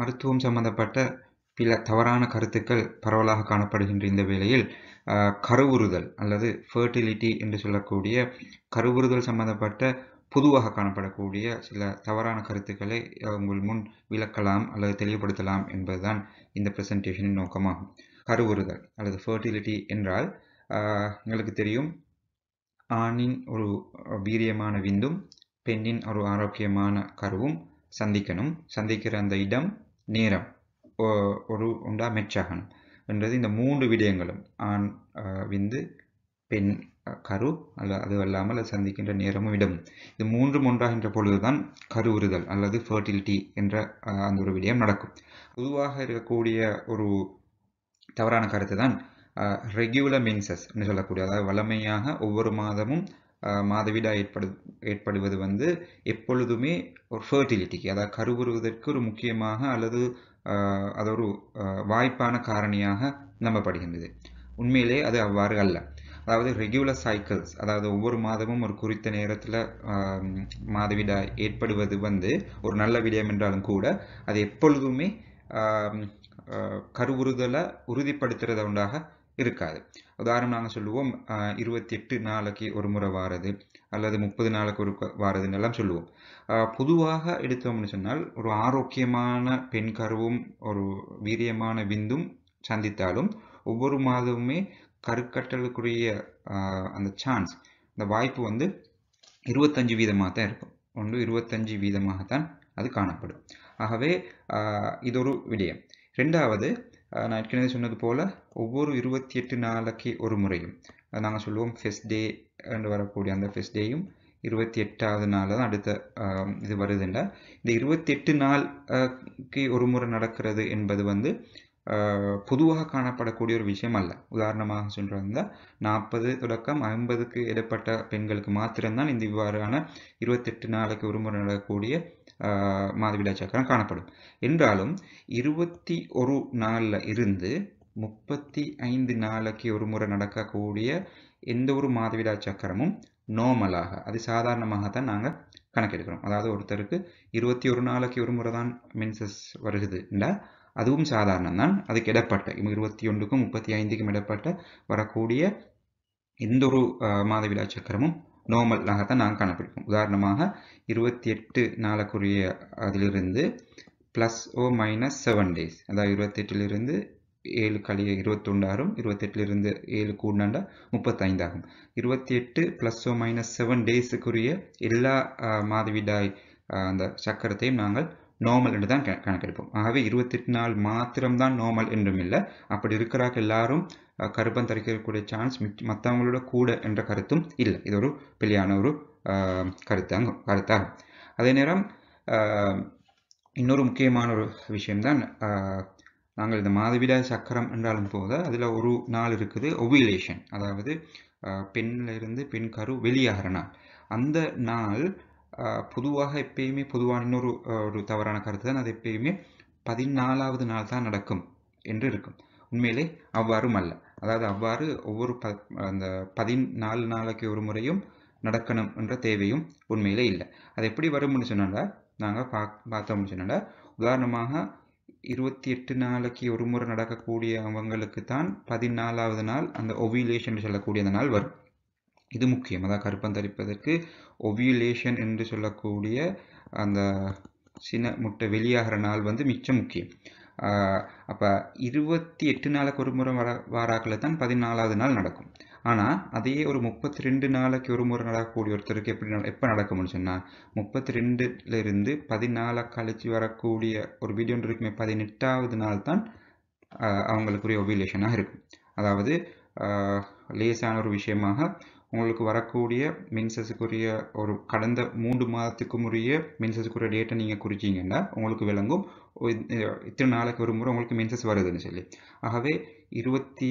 மருத்துவம் சம்மந்தப்பட்ட பில தவறான கருத்துக்கள் பரவலாக காணப்படுகின்ற இந்த வேளையில் கருவுறுதல் அல்லது ஃபர்டிலிட்டி என்று சொல்லக்கூடிய கருவுறுதல் சம்மந்தப்பட்ட பொதுவாக காணப்படக்கூடிய சில தவறான கருத்துக்களை உங்கள் முன் விளக்கலாம் அல்லது தெளிவுபடுத்தலாம் என்பதுதான் இந்த ப்ரெசன்டேஷனின் நோக்கமாகும் கருவுறுதல் அல்லது ஃபர்டிலிட்டி என்றால் எங்களுக்கு தெரியும் ஆணின் ஒரு வீரியமான விந்தும் பெண்ணின் ஒரு ஆரோக்கியமான கருவும் சந்திக்கணும் சந்திக்கிற அந்த இடம் நேரம் ஒரு உண்டா மெச்சாகணும் என்றது இந்த மூன்று விடயங்களும் ஆண் விந்து பெண் கரு அல்ல அது அல்லாமல் அது சந்திக்கின்ற நேரமும் இடம் இது மூன்றும் ஒன்றாகின்ற பொழுதுதான் கருவுறுதல் அல்லது ஃபர்டிலிட்டி என்ற அந்த ஒரு விடயம் நடக்கும் பொதுவாக இருக்கக்கூடிய ஒரு தவறான கருத்து தான் ரெகுலர் மென்சஸ் என்று சொல்லக்கூடிய அதாவது வளமையாக ஒவ்வொரு மாதமும் மாதவிடா ஏற்படு ஏற்படுவது வந்து எப்பொழுதுமே ஒரு ஃபர்டிலிட்டிக்கு அதாவது கருவுறுவதற்கு ஒரு முக்கியமாக அல்லது அது ஒரு வாய்ப்பான காரணியாக நம்பப்படுகின்றது உண்மையிலே அது அவ்வாறு அல்ல அதாவது ரெகுலர் சைக்கிள்ஸ் அதாவது ஒவ்வொரு மாதமும் ஒரு குறித்த நேரத்தில் மாதவிடாய் ஏற்படுவது வந்து ஒரு நல்ல விடயம் என்றாலும் கூட அது எப்பொழுதுமே கருவுறுதலை உறுதிப்படுத்துறத உண்டாக இருக்காது உதாரணம் நாங்கள் சொல்லுவோம் இருபத்தி எட்டு நாளைக்கு ஒரு முறை வாரது அல்லது முப்பது நாளைக்கு ஒரு வாரதுன்னு எல்லாம் சொல்லுவோம் பொதுவாக எடுத்தோம்னு சொன்னால் ஒரு ஆரோக்கியமான பெண் கருவும் ஒரு வீரியமான விந்தும் சந்தித்தாலும் ஒவ்வொரு மாதமுமே கருக்கட்டலுக்குரிய அந்த சான்ஸ் அந்த வாய்ப்பு வந்து இருபத்தஞ்சு வீதமாக தான் இருக்கும் ஒன்று இருபத்தஞ்சு வீதமாகத்தான் அது காணப்படும் ஆகவே இது ஒரு விடயம் ரெண்டாவது நான் ஏற்கனவே சொன்னது போல் ஒவ்வொரு இருபத்தி எட்டு நாளைக்கு ஒரு முறையும் நாங்கள் சொல்லுவோம் ஃபெஸ்ட் டே என்று வரக்கூடிய அந்த ஃபெஸ்ட் டேயும் இருபத்தி எட்டாவது நாள் தான் அடுத்த இது வருதுண்டா இந்த இருபத்தி எட்டு நாளுக்கு ஒரு முறை நடக்கிறது என்பது வந்து பொதுவாக காணப்படக்கூடிய ஒரு விஷயம் அல்ல உதாரணமாக சொல்கிறதா நாற்பது தொடக்கம் ஐம்பதுக்கு இடப்பட்ட பெண்களுக்கு மாத்திரம்தான் இந்த இவ்வாறான இருபத்தெட்டு நாளைக்கு ஒரு முறை நடக்கக்கூடிய மாதவிடாய் சக்கரம் காணப்படும் என்றாலும் இருபத்தி ஒரு நாளில் இருந்து முப்பத்தி ஐந்து நாளைக்கு ஒரு முறை நடக்கக்கூடிய எந்த ஒரு மாதவிடா சக்கரமும் நோமலாக அது சாதாரணமாக தான் நாங்கள் கணக்கெடுக்கிறோம் அதாவது ஒருத்தருக்கு இருபத்தி ஒரு நாளைக்கு ஒரு முறை தான் மின்சஸ் வருகுதுண்டா அதுவும் சாதாரணம் தான் அதுக்கு இடப்பட்ட இருபத்தி ஒன்றுக்கும் முப்பத்தி ஐந்துக்கும் இடப்பட்ட வரக்கூடிய எந்த ஒரு மாதவிடா சக்கரமும் தான் நாங்கள் கண்டுபிடிப்போம் உதாரணமாக இருபத்தி எட்டு நாளுக்குரிய அதிலிருந்து ப்ளஸ் ஓ மைனஸ் செவன் டேஸ் அதாவது இருபத்தெட்டிலிருந்து ஏழு கழிய இருபத்தொண்டாயிரம் இருபத்தெட்டிலிருந்து ஏழு கூடினாண்டா முப்பத்தைந்தாகும் இருபத்தி எட்டு ப்ளஸ் ஓ மைனஸ் செவன் டேஸுக்குரிய எல்லா மாதவிடாய் அந்த சக்கரத்தையும் நாங்கள் நார்மல் என்று தான் கணக்கெடுப்போம் ஆகவே இருபத்தெட்டு நாள் மாத்திரம்தான் நார்மல் என்றும் இல்லை அப்படி இருக்கிறார்கள் எல்லாரும் கருப்பம் தரிக்கக்கூடிய சான்ஸ் மற்றவங்களோட கூட என்ற கருத்தும் இல்லை இது ஒரு பிள்ளையான ஒரு கருத்தாங்க கருத்தாகும் அதே நேரம் இன்னொரு முக்கியமான ஒரு விஷயம்தான் நாங்கள் இந்த மாதவிடாய் சக்கரம் என்றாலும் போது அதில் ஒரு நாள் இருக்குது ஒவிலேஷன் அதாவது பெண்ணிலிருந்து பெண் கரு வெளியாகிற நாள் அந்த நாள் பொதுவாக எப்பயுமே பொதுவான இன்னொரு ஒரு தவறான கருத்து தான் அது எப்பயுமே பதினாலாவது நாள் தான் நடக்கும் என்று இருக்கும் உண்மையிலே அவ்வாறும் அல்ல அதாவது அவ்வாறு ஒவ்வொரு ப அந்த பதினாலு நாளைக்கு ஒரு முறையும் நடக்கணும் என்ற தேவையும் உண்மையிலே இல்லை அது எப்படி வரும்னு சொன்னால நாங்கள் பா பார்த்தோம்னு சொன்னால உதாரணமாக இருபத்தி எட்டு நாளைக்கு ஒரு முறை நடக்கக்கூடிய அவங்களுக்கு தான் பதினாலாவது நாள் அந்த ஒவியுலேஷன் சொல்லக்கூடிய அந்த நாள் வரும் இது முக்கியம் அதாவது கருப்பம் தரிப்பதற்கு ஒவியுலேஷன் என்று சொல்லக்கூடிய அந்த சின்ன முட்டை வெளியாகிற நாள் வந்து மிச்சம் முக்கியம் அப்போ இருபத்தி எட்டு நாளுக்கு ஒரு முறை வர வாராக்கள் தான் பதினாலாவது நாள் நடக்கும் ஆனால் அதையே ஒரு முப்பத்தி ரெண்டு நாளைக்கு ஒரு முறை நடக்கக்கூடிய ஒருத்தருக்கு எப்படி எப்போ நடக்கும்னு சொன்னால் முப்பத்தி ரெண்டுலேருந்து பதினாலு கழித்து வரக்கூடிய ஒரு வீடியோ இருக்குமே பதினெட்டாவது நாள் தான் அவங்களுக்குரிய ஒபிலேஷனாக இருக்கும் அதாவது லேசான ஒரு விஷயமாக உங்களுக்கு வரக்கூடிய மின்சஸுக்குரிய ஒரு கடந்த மூன்று மாதத்துக்கு முறைய மின்சஸுக்குரிய டேட்டை நீங்கள் குறிச்சிங்கன்னா உங்களுக்கு விளங்கும் இத்தனை நாளைக்கு ஒரு முறை உங்களுக்கு மென்சஸ் வருதுன்னு சொல்லி ஆகவே இருபத்தி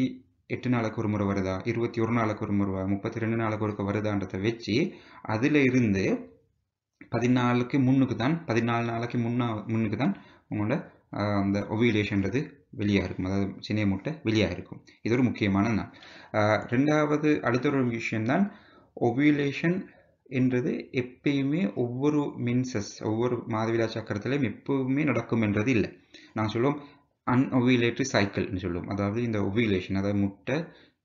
எட்டு நாளுக்கு ஒரு முறை வருதா இருபத்தி ஒரு நாளுக்கு ஒரு முறை முப்பத்தி ரெண்டு நாளுக்கு ஒருக்க வருதான்றதை வச்சு அதில் இருந்து பதினாலுக்கு முன்னுக்கு தான் பதினாலு நாளைக்கு முன்னா முன்னுக்கு தான் உங்களோட அந்த ஒவியுலேஷன்றது வெளியாக இருக்கும் அதாவது சினிய முட்டை வெளியாக இருக்கும் இது ஒரு முக்கியமான தான் ரெண்டாவது அடுத்த ஒரு விஷயம்தான் ஒவியுலேஷன் என்றது எப்பயுமே ஒவ்வொரு மின்சஸ் ஒவ்வொரு மாதவிடா சக்கரத்திலையும் எப்பவுமே நடக்கும் என்றது இல்லை நான் சொல்லுவோம் அன்ஒவிலேட்ரி சைக்கிள்னு சொல்லுவோம் அதாவது இந்த ஒவிலேஷன் அதாவது முட்டை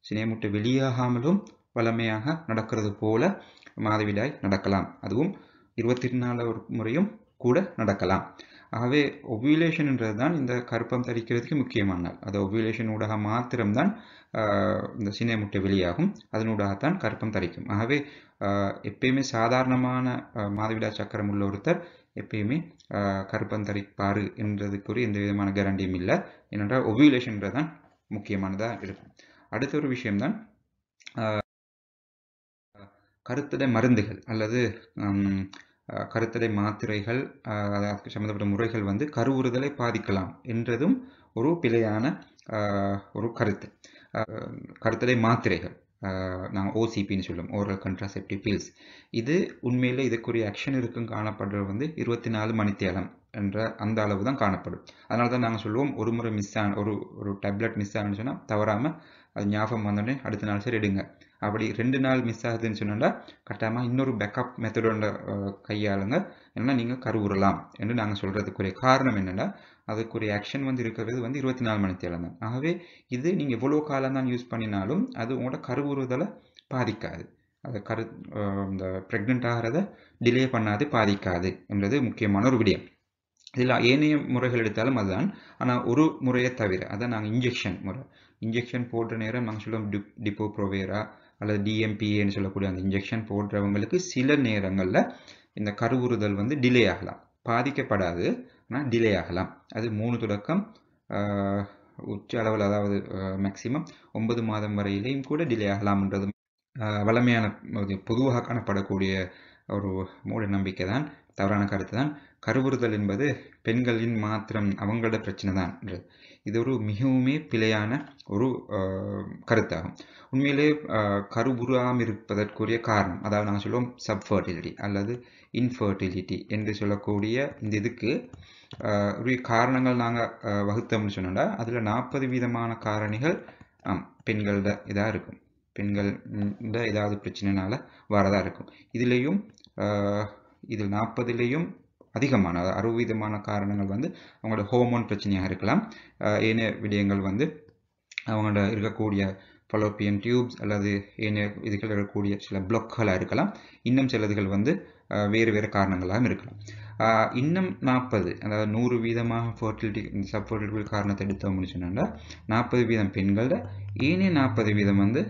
சினை முட்டை வெளியாகாமலும் வளமையாக நடக்கிறது போல மாதவிடாய் நடக்கலாம் அதுவும் இருபத்தி நாலு முறையும் கூட நடக்கலாம் ஆகவே ஒவியூலேஷன்ன்றது தான் இந்த கருப்பம் தரிக்கிறதுக்கு முக்கியமான நாள் அது ஒவ்யூலேஷன் ஊடாக மாத்திரம்தான் இந்த சினை முட்டை வெளியாகும் அதனூடாகத்தான் கருப்பம் தரிக்கும் ஆகவே எப்பயுமே சாதாரணமான மாதவிடா சக்கரம் உள்ள ஒருத்தர் எப்பயுமே கருப்பந்தரிப்பார் என்றதுக்குரிய எந்த விதமான கேரண்டியும் இல்லை ஏனென்றால் ஒவியூலேஷன்றது தான் முக்கியமானதாக இருக்கும் அடுத்த ஒரு விஷயம்தான் கருத்தடை மருந்துகள் அல்லது கருத்தடை மாத்திரைகள் அதற்கு சம்மந்தப்பட்ட முறைகள் வந்து கருவுறுதலை பாதிக்கலாம் என்றதும் ஒரு பிழையான ஒரு கருத்து கருத்தடை மாத்திரைகள் நாங்கள் ஓசிபின்னு சொல்லுவோம் ஓரல் கண்ட்ராசெப்டிவ் பில்ஸ் இது உண்மையில் இதுக்குரிய ஆக்ஷன் இருக்கும் காணப்படுறது வந்து இருபத்தி நாலு மணித்தேலம் என்ற அந்த அளவு தான் காணப்படும் அதனால தான் நாங்கள் சொல்லுவோம் ஒரு முறை மிஸ் ஆன ஒரு ஒரு டேப்லெட் மிஸ் ஆகுன்னு சொன்னால் தவறாமல் அது ஞாபகம் வந்தோடனே அடுத்த நாள் சரி எடுங்க அப்படி ரெண்டு நாள் மிஸ் ஆகுதுன்னு சொன்னால் கட்டாயமாக இன்னொரு பேக்கப் மெத்தடோட கையாளுங்க ஏன்னா நீங்கள் கருவுறலாம் என்று நாங்கள் சொல்கிறதுக்குரிய காரணம் என்னென்னா ஒரு ஆக்ஷன் வந்து இருக்கிறது வந்து இருபத்தி நாலு மணி நேரம் தான் ஆகவே இது நீங்கள் எவ்வளோ காலம் தான் யூஸ் பண்ணினாலும் அது உங்களோட கருவுறுதலை பாதிக்காது அதை கரு இந்த ப்ரெக்னென்ட் ஆகிறத டிலே பண்ணாது பாதிக்காது என்றது முக்கியமான ஒரு விடயம் இதில் ஏனைய முறைகள் எடுத்தாலும் அதுதான் ஆனால் ஒரு முறையை தவிர அதான் நாங்கள் இன்ஜெக்ஷன் முறை இன்ஜெக்ஷன் போடுற நேரம் நாங்கள் சொல்லுவோம் டிப் டிப்போ ப்ரோவேரா அல்லது டிஎம்பிஏன்னு சொல்லக்கூடிய அந்த இன்ஜெக்ஷன் போடுறவங்களுக்கு சில நேரங்களில் இந்த கருவுறுதல் வந்து டிலே ஆகலாம் பாதிக்கப்படாது டிலே ஆகலாம் அது மூணு தொடக்கம் உச்ச அளவில் அதாவது மேக்சிமம் ஒன்பது மாதம் வரையிலையும் கூட டிலே ஆகலாம்ன்றது வளமையான பொதுவாக காணப்படக்கூடிய ஒரு மூட நம்பிக்கை தான் தவறான கருத்து தான் கருவுறுதல் என்பது பெண்களின் மாத்திரம் அவங்களோட பிரச்சனை தான் இது ஒரு மிகவுமே பிழையான ஒரு கருத்தாகும் உண்மையிலே கருவுறாமல் இருப்பதற்குரிய காரணம் அதாவது நாங்கள் சொல்லுவோம் சப்ஃபர்டிலிட்டி அல்லது இன்ஃபர்டிலிட்டி என்று சொல்லக்கூடிய இந்த இதுக்கு காரணங்கள் நாங்கள் வகுத்தோம்னு சொன்னோம்னா அதில் நாற்பது விதமான காரணிகள் ஆம் பெண்களோட இதாக இருக்கும் பெண்கள் ஏதாவது பிரச்சனைனால வரதா இருக்கும் இதுலேயும் இதில் நாற்பதுலேயும் அதிகமான அறுபது விதமான காரணங்கள் வந்து அவங்களோட ஹோமோன் பிரச்சனையாக இருக்கலாம் ஏனைய விடயங்கள் வந்து அவங்களோட இருக்கக்கூடிய ஃபலோப்பியன் டியூப்ஸ் அல்லது ஏனைய இதுகள் இருக்கக்கூடிய சில பிளாக்களாக இருக்கலாம் இன்னும் சிலதுகள் வந்து வேறு வேறு காரணங்களாகவும் இருக்கலாம் இன்னும் நாற்பது அதாவது நூறு வீதமாக ஃபர்டிலிட்டி சப் ஃபர்டிலிட்டி காரணத்தை எடுத்தோம்னு சொன்னால நாற்பது வீதம் பெண்களோட ஏனைய நாற்பது வீதம் வந்து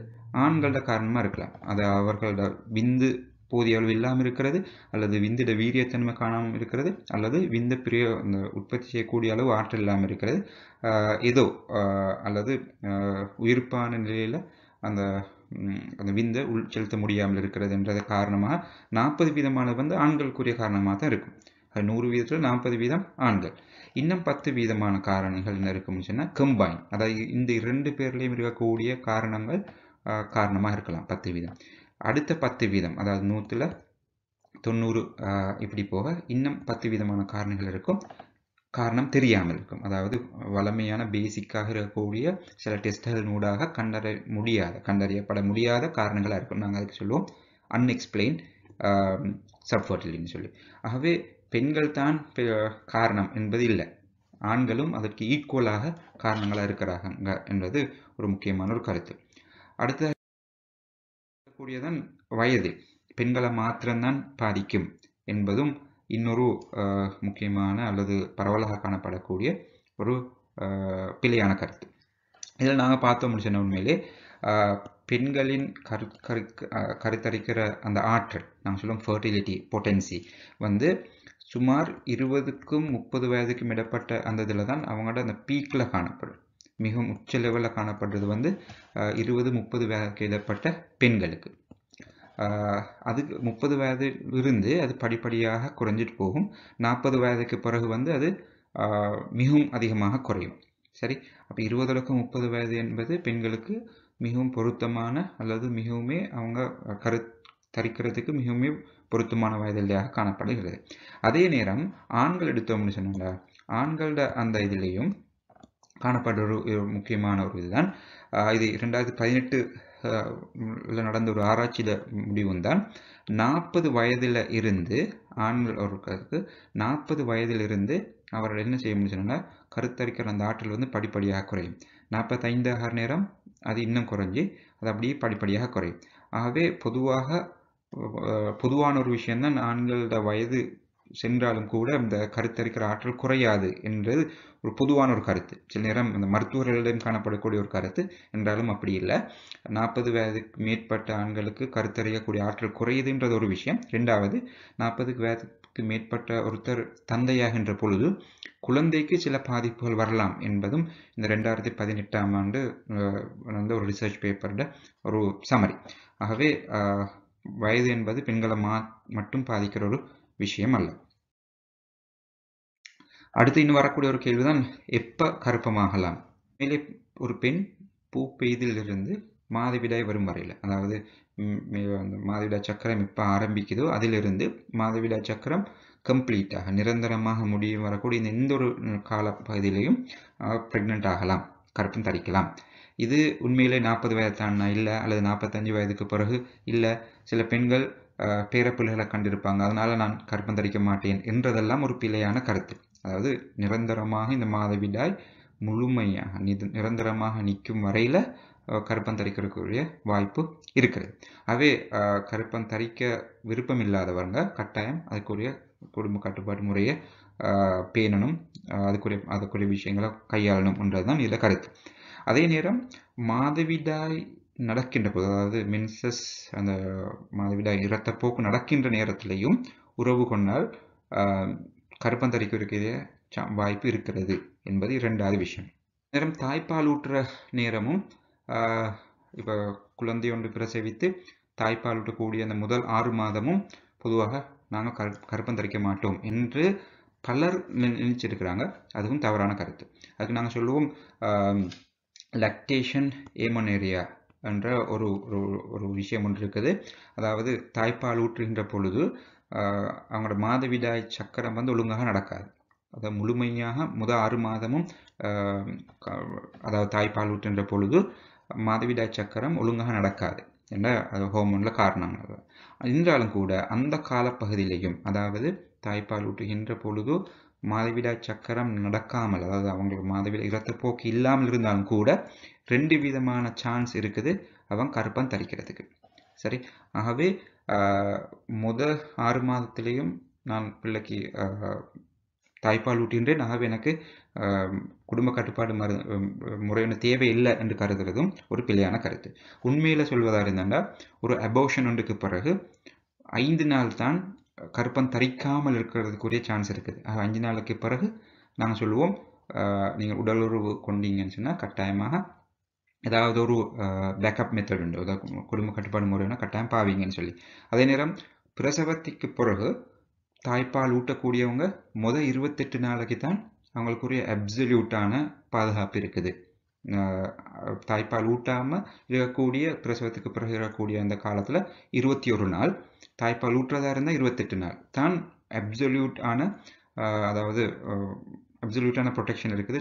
ஆண்களோட காரணமாக இருக்கலாம் அது அவர்களோட விந்து போதிய அளவு இல்லாமல் இருக்கிறது அல்லது விந்திட வீரியத்தன்மை காணாமல் இருக்கிறது அல்லது விந்த பிரிய உற்பத்தி செய்யக்கூடிய அளவு ஆற்றல் இல்லாமல் இருக்கிறது ஏதோ அல்லது உயிர்ப்பான நிலையில் அந்த அந்த விந்தை உள் செலுத்த முடியாமல் இருக்கிறது இருக்கிறதுன்றது காரணமாக நாற்பது வீதமானது வந்து ஆண்களுக்குரிய காரணமாக தான் இருக்கும் அது நூறு வீதத்தில் நாற்பது வீதம் ஆண்கள் இன்னும் பத்து வீதமான காரணங்கள் என்ன இருக்கும்னு சொன்னால் கம்பைன் அதாவது இந்த இரண்டு பேர்லேயும் இருக்கக்கூடிய காரணங்கள் காரணமாக இருக்கலாம் பத்து வீதம் அடுத்த பத்து வீதம் அதாவது நூற்றில் தொண்ணூறு இப்படி போக இன்னும் பத்து விதமான காரணங்கள் இருக்கும் காரணம் தெரியாமல் இருக்கும் அதாவது வளமையான பேசிக்காக இருக்கக்கூடிய சில டெஸ்ட்களின் ஊடாக கண்டறிய முடியாத கண்டறியப்பட முடியாத காரணங்களாக இருக்கும் நாங்கள் அதுக்கு சொல்லுவோம் அன்எக்ஸ்பிளைன் சப்ஃபர்டிலின்னு சொல்லி ஆகவே பெண்கள் தான் காரணம் என்பது இல்லை ஆண்களும் அதற்கு ஈக்குவலாக காரணங்களாக இருக்கிறாங்க என்பது ஒரு முக்கியமான ஒரு கருத்து அடுத்த கூடியதன் வயது பெண்களை மாத்திரம்தான் பாதிக்கும் என்பதும் இன்னொரு முக்கியமான அல்லது பரவலாக காணப்படக்கூடிய ஒரு பிழையான கருத்து இதில் நாங்கள் பார்த்தோம் சொன்ன உண்மையிலே பெண்களின் கரு கரு கருத்தரிக்கிற அந்த ஆற்றல் நாங்கள் சொல்லும் ஃபர்டிலிட்டி பொட்டன்சி வந்து சுமார் இருபதுக்கும் முப்பது வயதுக்கும் இடப்பட்ட அந்த இதில் தான் அவங்களோட அந்த பீக்கில் காணப்படும் மிகவும் உச்ச லெவலில் காணப்படுறது வந்து இருபது முப்பது வயதுக்கு இடப்பட்ட பெண்களுக்கு அது முப்பது வயதில் இருந்து அது படிப்படியாக குறைஞ்சிட்டு போகும் நாற்பது வயதுக்கு பிறகு வந்து அது மிகவும் அதிகமாக குறையும் சரி அப்போ இருபதுலக்கு முப்பது வயது என்பது பெண்களுக்கு மிகவும் பொருத்தமான அல்லது மிகவுமே அவங்க கரு தரிக்கிறதுக்கு மிகவுமே பொருத்தமான வயதிலையாக காணப்படுகிறது அதே நேரம் ஆண்கள் எடுத்தோம்னு சொன்னாங்க ஆண்களோட அந்த இதுலேயும் காணப்படுற ஒரு முக்கியமான ஒரு இதுதான் இது ரெண்டாயிரத்தி பதினெட்டு நடந்த ஒரு ஆராய்ச்சியில் முடிவும் தான் நாற்பது வயதில் இருந்து ஆண்கள் அவர்களுக்கு நாற்பது வயதில் இருந்து அவர்கள் என்ன செய்ய முடியும்னா கருத்தரிக்கிற அந்த ஆற்றல் வந்து படிப்படியாக குறையும் நாற்பத்தைந்தாக நேரம் அது இன்னும் குறைஞ்சி அது அப்படியே படிப்படியாக குறையும் ஆகவே பொதுவாக பொதுவான ஒரு விஷயந்தான் ஆண்களோட வயது சென்றாலும் கூட அந்த கருத்தரிக்கிற ஆற்றல் குறையாது என்றது ஒரு பொதுவான ஒரு கருத்து சில நேரம் அந்த மருத்துவர்களிடம் காணப்படக்கூடிய ஒரு கருத்து என்றாலும் அப்படி இல்லை நாற்பது வயதுக்கு மேற்பட்ட ஆண்களுக்கு கருத்தறியக்கூடிய ஆற்றல் குறையுதுன்றது ஒரு விஷயம் ரெண்டாவது நாற்பதுக்கு வயதுக்கு மேற்பட்ட ஒருத்தர் தந்தையாகின்ற பொழுது குழந்தைக்கு சில பாதிப்புகள் வரலாம் என்பதும் இந்த ரெண்டாயிரத்தி பதினெட்டாம் ஆண்டு நடந்த ஒரு ரிசர்ச் பேப்பரோட ஒரு சமரி ஆகவே வயது என்பது பெண்களை மா மட்டும் பாதிக்கிற ஒரு விஷயம் அல்ல அடுத்து இன்னும் வரக்கூடிய ஒரு கேள்விதான் எப்ப கருப்பமாகலாம் மேலே ஒரு பெண் பூ பெய்திலிருந்து மாதவிடாய் வரும் வரையில் அதாவது அந்த மாதவிடா சக்கரம் இப்போ ஆரம்பிக்குதோ அதிலிருந்து மாதவிடாய் சக்கரம் கம்ப்ளீட்டாக நிரந்தரமாக முடியும் வரக்கூடிய இந்த எந்த ஒரு கால பகுதியிலையும் ப்ரெக்னென்ட் ஆகலாம் கருப்பம் தரிக்கலாம் இது உண்மையிலே நாற்பது வயதான இல்லை அல்லது நாற்பத்தஞ்சு வயதுக்கு பிறகு இல்லை சில பெண்கள் பேரப்பிள்ளைகளை கண்டிருப்பாங்க அதனால் நான் தரிக்க மாட்டேன் என்றதெல்லாம் ஒரு பிழையான கருத்து அதாவது நிரந்தரமாக இந்த மாதவிடாய் முழுமையாக நிரந்தரமாக நிற்கும் வரையில் கருப்பம் தரிக்கிறதுக்குரிய வாய்ப்பு இருக்கிறது அவே கருப்பம் தரிக்க விருப்பம் இல்லாதவங்க கட்டாயம் அதுக்குரிய குடும்ப கட்டுப்பாடு முறையை பேணணும் அதுக்குரிய அதுக்குரிய விஷயங்களை கையாளணும்ன்றது தான் இதில் கருத்து அதே நேரம் மாதவிடாய் நடக்கின்ற போது அதாவது மின்சஸ் அந்த மாதவிடாய் இரத்தப்போக்கு நடக்கின்ற நேரத்திலையும் உறவு கொண்டால் கருப்பந்தரிக்கு இருக்கிற வாய்ப்பு இருக்கிறது என்பது இரண்டாவது விஷயம் நேரம் தாய்ப்பால் ஊற்றுற நேரமும் இப்போ குழந்தை ஒன்று பிரசவித்து தாய்ப்பால் ஊட்டக்கூடிய அந்த முதல் ஆறு மாதமும் பொதுவாக நாங்கள் கரு கருப்பந்தரிக்க மாட்டோம் என்று பலர் நினைச்சிருக்கிறாங்க அதுவும் தவறான கருத்து அதுக்கு நாங்கள் சொல்லுவோம் லக்டேஷன் ஏமோனேரியா என்ற ஒரு ஒரு விஷயம் ஒன்று இருக்குது அதாவது தாய்ப்பால் ஊற்றுகின்ற பொழுது அவங்களோட மாதவிடாய் சக்கரம் வந்து ஒழுங்காக நடக்காது அதை முழுமையாக முத ஆறு மாதமும் அதாவது தாய்ப்பால் ஊற்றுகின்ற பொழுது மாதவிடாய் சக்கரம் ஒழுங்காக நடக்காது என்ற அது ஹோமோனில் காரணங்கள் என்றாலும் கூட அந்த காலப்பகுதியிலையும் அதாவது தாய்ப்பால் ஊற்றுகின்ற பொழுது மாதவிடாய் சக்கரம் நடக்காமல் அதாவது அவங்களுக்கு மாதவிடாய் இரத்தப்போக்கு இல்லாமல் இருந்தாலும் கூட ரெண்டு விதமான சான்ஸ் இருக்குது அவன் கருப்பன் தரிக்கிறதுக்கு சரி ஆகவே முத ஆறு மாதத்துலேயும் நான் பிள்ளைக்கு தாய்ப்பால் ஊட்டின்றேன் ஆகவே எனக்கு குடும்ப கட்டுப்பாடு மரு முறையான தேவை இல்லை என்று கருதுகிறதும் ஒரு பிள்ளையான கருத்து உண்மையில் சொல்வதாக இருந்தால் ஒரு அபோஷன் ஒன்றுக்கு பிறகு ஐந்து நாள் தான் கருப்பம் தரிக்காமல் இருக்கிறதுக்குரிய சான்ஸ் இருக்குது அஞ்சு நாளுக்கு பிறகு நாங்கள் சொல்லுவோம் நீங்கள் உடலுறவு கொண்டீங்கன்னு சொன்னால் கட்டாயமாக ஏதாவது ஒரு பேக்கப் மெத்தட் உண்டு அதாவது குடும்ப கட்டுப்பாடு முறைனா கட்டாயம் பாவீங்கன்னு சொல்லி அதே நேரம் பிரசவத்துக்கு பிறகு தாய்ப்பால் ஊட்டக்கூடியவங்க முதல் இருபத்தெட்டு நாளைக்கு தான் அவங்களுக்குரிய அப்சல்யூட்டான பாதுகாப்பு இருக்குது தாய்ப்பால் ஊட்டாமல் இருக்கக்கூடிய பிரசவத்துக்கு பிறகு இருக்கக்கூடிய அந்த காலத்தில் இருபத்தி ஒரு நாள் தாய்ப்பால் ஊட்டுறதா இருந்தால் இருபத்தெட்டு நாள் தான் அப்சல்யூட்டான அதாவது அப்சல்யூட்டான ப்ரொடெக்ஷன் இருக்குது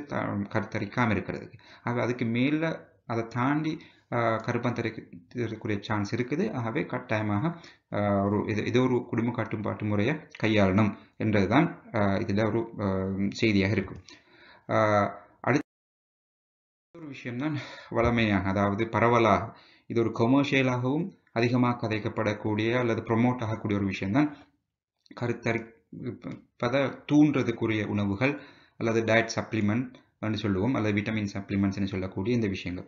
கருத்தரிக்காமல் இருக்கிறதுக்கு அது அதுக்கு மேலே அதை தாண்டி கருப்பம் தெரிவிக்கக்கூடிய சான்ஸ் இருக்குது ஆகவே கட்டாயமாக ஒரு இது இது ஒரு குடும்ப கட்டுப்பாட்டு முறையை கையாளணும் என்றதுதான் இதில் ஒரு செய்தியாக இருக்கும் அடுத்த ஒரு விஷயம்தான் வளமையாக அதாவது பரவலாக இது ஒரு கொமர்ஷியலாகவும் அதிகமாக கதைக்கப்படக்கூடிய அல்லது ப்ரொமோட் ஆகக்கூடிய ஒரு விஷயம்தான் கருத்தரி பத தூண்டுறதுக்குரிய உணவுகள் அல்லது டயட் சப்ளிமெண்ட் என்று சொல்லுவோம் அல்லது விட்டமின் சப்ளிமெண்ட்ஸ் என்று சொல்லக்கூடிய இந்த விஷயங்கள்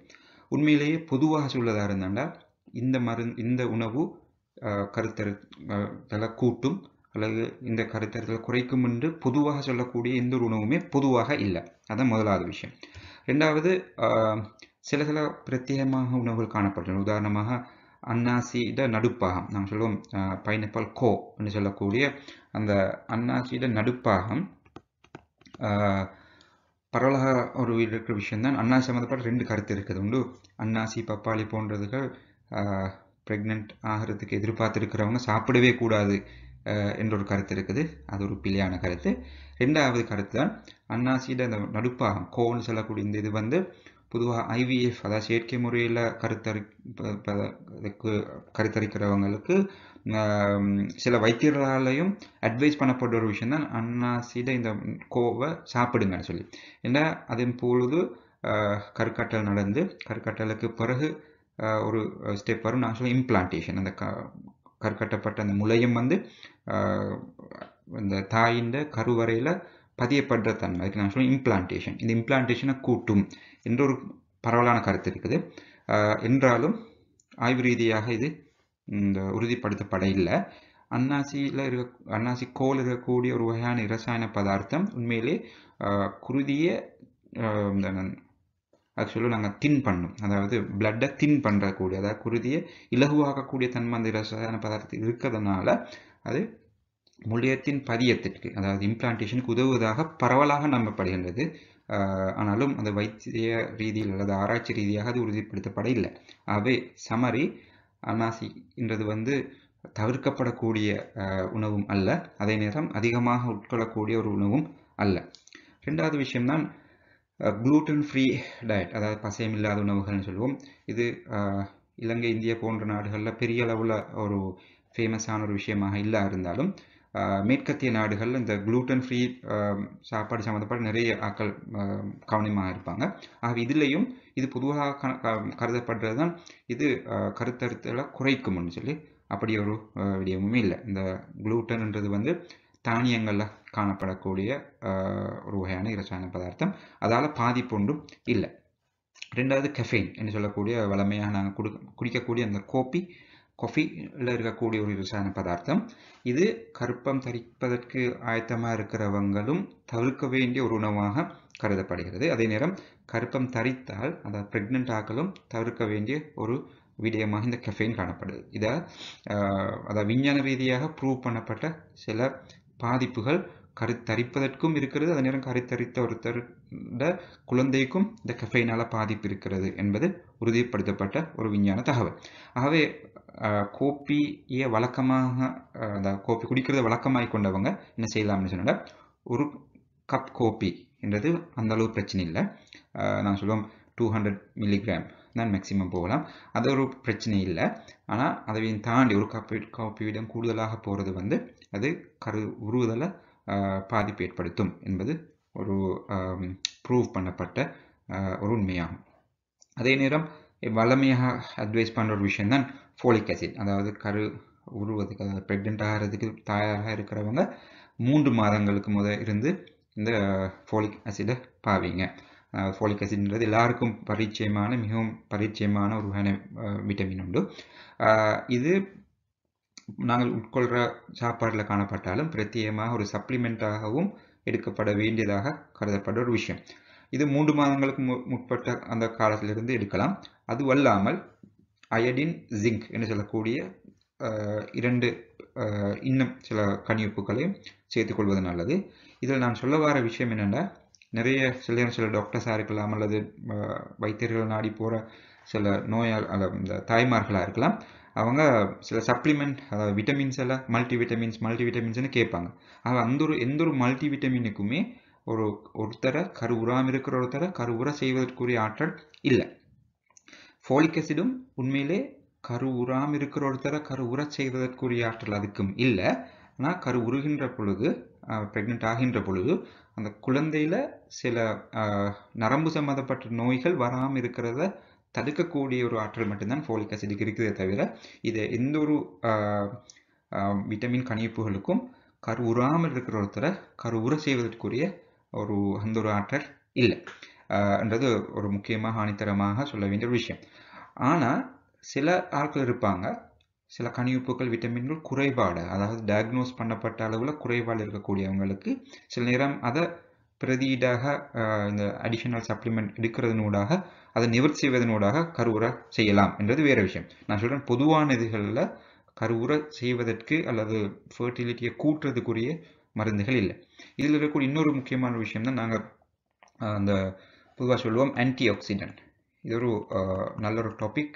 உண்மையிலேயே பொதுவாக சொல்லதாக இருந்தாண்டா இந்த மருந்து இந்த உணவு கருத்தரத்தலை கூட்டும் அல்லது இந்த கருத்தரத்தலை குறைக்கும் என்று பொதுவாக சொல்லக்கூடிய எந்த ஒரு உணவுமே பொதுவாக இல்லை அதான் முதலாவது விஷயம் ரெண்டாவது சில சில பிரத்யேகமாக உணவுகள் காணப்படுகின்றன உதாரணமாக அன்னாசிட நடுப்பாகம் நாங்கள் சொல்லுவோம் பைனாப்பிள் கோ என்று சொல்லக்கூடிய அந்த அன்னாசிட நடுப்பாகம் பரவலாக ஒரு இருக்கிற விஷயந்தான் அண்ணா சம்மந்தப்பட்ட ரெண்டு கருத்து இருக்குது உண்டு அன்னாசி பப்பாளி போன்றதுகள் ப்ரெக்னென்ட் ஆகிறதுக்கு எதிர்பார்த்துருக்கிறவங்க சாப்பிடவே கூடாது என்ற ஒரு கருத்து இருக்குது அது ஒரு பிழையான கருத்து ரெண்டாவது கருத்து தான் அன்னாசியில் அந்த நடுப்பாகம் கோன்னு சொல்லக்கூடிய இந்த இது வந்து பொதுவாக ஐவிஎஃப் அதாவது செயற்கை முறையில் கருத்தரி கருத்தரிக்கிறவங்களுக்கு சில வைத்தியர்களாலையும் அட்வைஸ் பண்ணப்பட்ட ஒரு விஷயம் தான் சீதை இந்த கோவை சாப்பிடுங்கன்னு சொல்லி ஏன்னா அதன் பொழுது கருக்கட்டல் நடந்து கருக்கட்டலுக்கு பிறகு ஒரு ஸ்டெப் வரும் நான் சொல்ல இம்ப்ளான்டேஷன் அந்த க கருக்கட்டப்பட்ட அந்த முளையும் வந்து இந்த தாயின் கருவறையில் பதியப்படுற தன்மை அதுக்கு நான் சொல்லுவேன் இம்ப்ளான்டேஷன் இந்த இம்ப்ளான்டேஷனை கூட்டும் என்ற ஒரு பரவலான கருத்து இருக்குது என்றாலும் ஆய்வு ரீதியாக இது இந்த உறுதிப்படுத்தப்பட இல்லை அன்னாசியில் இருக்க அன்னாசி கோல் இருக்கக்கூடிய ஒரு வகையான இரசாயன பதார்த்தம் உண்மையிலே குருதியை ஆக்சுவலாக நாங்கள் தின் பண்ணும் அதாவது பிளட்டை தின் பண்ணுறக்கூடிய அதாவது குருதியை இலகுவாகக்கூடிய தன்மை அந்த இரசாயன பதார்த்தம் இருக்கிறதுனால அது முளையத்தின் பதியத்திற்கு அதாவது இம்ப்ளான்டேஷனுக்கு உதவுவதாக பரவலாக நம்பப்படுகின்றது ஆனாலும் அந்த வைத்திய ரீதியில் அல்லது ஆராய்ச்சி ரீதியாக அது உறுதிப்படுத்தப்பட இல்லை அவை சமரி என்றது வந்து தவிர்க்கப்படக்கூடிய உணவும் அல்ல அதே நேரம் அதிகமாக உட்கொள்ளக்கூடிய ஒரு உணவும் அல்ல ரெண்டாவது விஷயம்தான் குளூட்டன் ஃப்ரீ டயட் அதாவது பசையமில்லாத உணவுகள்னு சொல்லுவோம் இது இலங்கை இந்தியா போன்ற நாடுகளில் பெரிய அளவில் ஒரு ஃபேமஸான ஒரு விஷயமாக இல்லை இருந்தாலும் மேற்கத்திய நாடுகள் இந்த குளூட்டன் ஃப்ரீ சாப்பாடு சம்மந்தப்பட்ட நிறைய ஆக்கள் கவனமாக இருப்பாங்க ஆக இதுலேயும் இது பொதுவாக கருதப்படுறது தான் இது கருத்தருத்தில் குறைக்கும்னு சொல்லி அப்படி ஒரு விடயமுமே இல்லை இந்த குளூட்டன்ன்றது வந்து தானியங்களில் காணப்படக்கூடிய ஒரு வகையான இரசாயன பதார்த்தம் அதால் பாதிப்பு ஒன்றும் இல்லை ரெண்டாவது கெஃபைன் என்று சொல்லக்கூடிய வளமையாக நாங்கள் குடு குடிக்கக்கூடிய அந்த கோப்பி கொஃபியில் இருக்கக்கூடிய ஒரு ரசாயன பதார்த்தம் இது கருப்பம் தரிப்பதற்கு ஆயத்தமாக இருக்கிறவங்களும் தவிர்க்க வேண்டிய ஒரு உணவாக கருதப்படுகிறது அதே நேரம் கருப்பம் தரித்தால் அதாவது பிரெக்னென்ட் ஆக்களும் தவிர்க்க வேண்டிய ஒரு விடயமாக இந்த கெஃபைன் காணப்படுது இதை அதாவது விஞ்ஞான ரீதியாக ப்ரூவ் பண்ணப்பட்ட சில பாதிப்புகள் கருத்தரிப்பதற்கும் இருக்கிறது அதே நேரம் கருத்தரித்த ஒருத்தரோட குழந்தைக்கும் இந்த கெஃபைனால பாதிப்பு இருக்கிறது என்பது உறுதிப்படுத்தப்பட்ட ஒரு விஞ்ஞான தகவல் ஆகவே கோப்பியை வழக்கமாக அந்த கோப்பி குடிக்கிறத வழக்கமாக கொண்டவங்க என்ன செய்யலாம்னு சொன்னால் ஒரு கப் கோப்பி என்றது அந்தளவு பிரச்சனை இல்லை நான் சொல்லுவோம் டூ ஹண்ட்ரட் மில்லிகிராம் தான் மேக்ஸிமம் போகலாம் அது ஒரு பிரச்சனை இல்லை ஆனால் அதையும் தாண்டி ஒரு காப்பி காப்பியிடம் கூடுதலாக போகிறது வந்து அது கரு உருவுதலை பாதிப்பு ஏற்படுத்தும் என்பது ஒரு ப்ரூவ் பண்ணப்பட்ட ஒரு உண்மையாகும் அதே நேரம் வளமையாக அட்வைஸ் பண்ணுற ஒரு விஷயம்தான் ஃபோலிக் ஆசிட் அதாவது கரு உருவதுக்கு அதாவது ப்ரெக்னென்ட் ஆகிறதுக்கு தயாராக இருக்கிறவங்க மூன்று மாதங்களுக்கு முதல் இருந்து இந்த ஃபோலிக் ஆசிடை பாவிங்க ஃபோலிக் ஆசிட்ன்றது எல்லாருக்கும் பரிச்சயமான மிகவும் பரிச்சயமான ஒரு வகையான விட்டமின் உண்டு இது நாங்கள் உட்கொள்கிற சாப்பாட்டில் காணப்பட்டாலும் பிரத்யேகமாக ஒரு சப்ளிமெண்ட்டாகவும் எடுக்கப்பட வேண்டியதாக கருதப்பட ஒரு விஷயம் இது மூன்று மாதங்களுக்கு முற்பட்ட அந்த காலத்திலிருந்து எடுக்கலாம் அது அல்லாமல் அயடின் ஜிங்க் என்று சொல்லக்கூடிய இரண்டு இன்னும் சில கனியுப்புகளையும் சேர்த்துக்கொள்வது நல்லது இதில் நான் சொல்ல வர விஷயம் என்னென்னா நிறைய சில சில டாக்டர்ஸாக இருக்கலாம் அல்லது வைத்தியர்கள் நாடி போகிற சில நோயால் இந்த தாய்மார்களாக இருக்கலாம் அவங்க சில சப்ளிமெண்ட் அதாவது விட்டமின்ஸ் எல்லாம் மல்டி விட்டமின்ஸ் மல்டி விட்டமின்ஸ்னு கேட்பாங்க ஆக அந்த ஒரு எந்த ஒரு மல்டி விட்டமினுக்குமே ஒரு ஒருத்தரை கருவுறாமல் இருக்கிற ஒருத்தரை கருவுற செய்வதற்குரிய ஆற்றல் இல்லை ஃபோலிக் அசிடும் உண்மையிலே கரு உராமல் இருக்கிற ஒருத்தரை கரு உரச் செய்வதற்குரிய ஆற்றல் அதுக்கும் இல்லை ஆனால் கரு உருகின்ற பொழுது ப்ரெக்னென்ட் ஆகின்ற பொழுது அந்த குழந்தையில் சில நரம்பு சம்மந்தப்பட்ட நோய்கள் வராமல் இருக்கிறத தடுக்கக்கூடிய ஒரு ஆற்றல் மட்டும்தான் ஃபோலிக் அசிடுக்கு இருக்குதே தவிர இதை எந்த ஒரு விட்டமின் கணிப்புகளுக்கும் கரு உராமல் இருக்கிற ஒருத்தரை கரு உர செய்வதற்குரிய ஒரு அந்த ஒரு ஆற்றல் இல்லை என்றது ஒரு முக்கியமாக ஹானித்தரமாக சொல்ல வேண்டிய விஷயம் ஆனால் சில ஆட்கள் இருப்பாங்க சில உப்புக்கள் விட்டமின்கள் குறைபாடு அதாவது டயக்னோஸ் பண்ணப்பட்ட அளவில் குறைபாடு இருக்கக்கூடியவங்களுக்கு சில நேரம் அதை பிரதியீடாக இந்த அடிஷனல் சப்ளிமெண்ட் எடுக்கிறதுனூடாக அதை நிவர்த்தி செய்வதனூடாக கருவுரை செய்யலாம் என்றது வேறு விஷயம் நான் சொல்கிறேன் பொதுவான இதுகளில் கருவுரை செய்வதற்கு அல்லது ஃபர்டிலிட்டியை கூட்டுறதுக்குரிய மருந்துகள் இல்லை இதில் இருக்கக்கூடிய இன்னொரு முக்கியமான விஷயம் தான் நாங்கள் அந்த பொதுவாக சொல்லுவோம் ஆன்டி ஆக்சிடென்ட் இது ஒரு നല്ലൊരു ടോപ്പിക്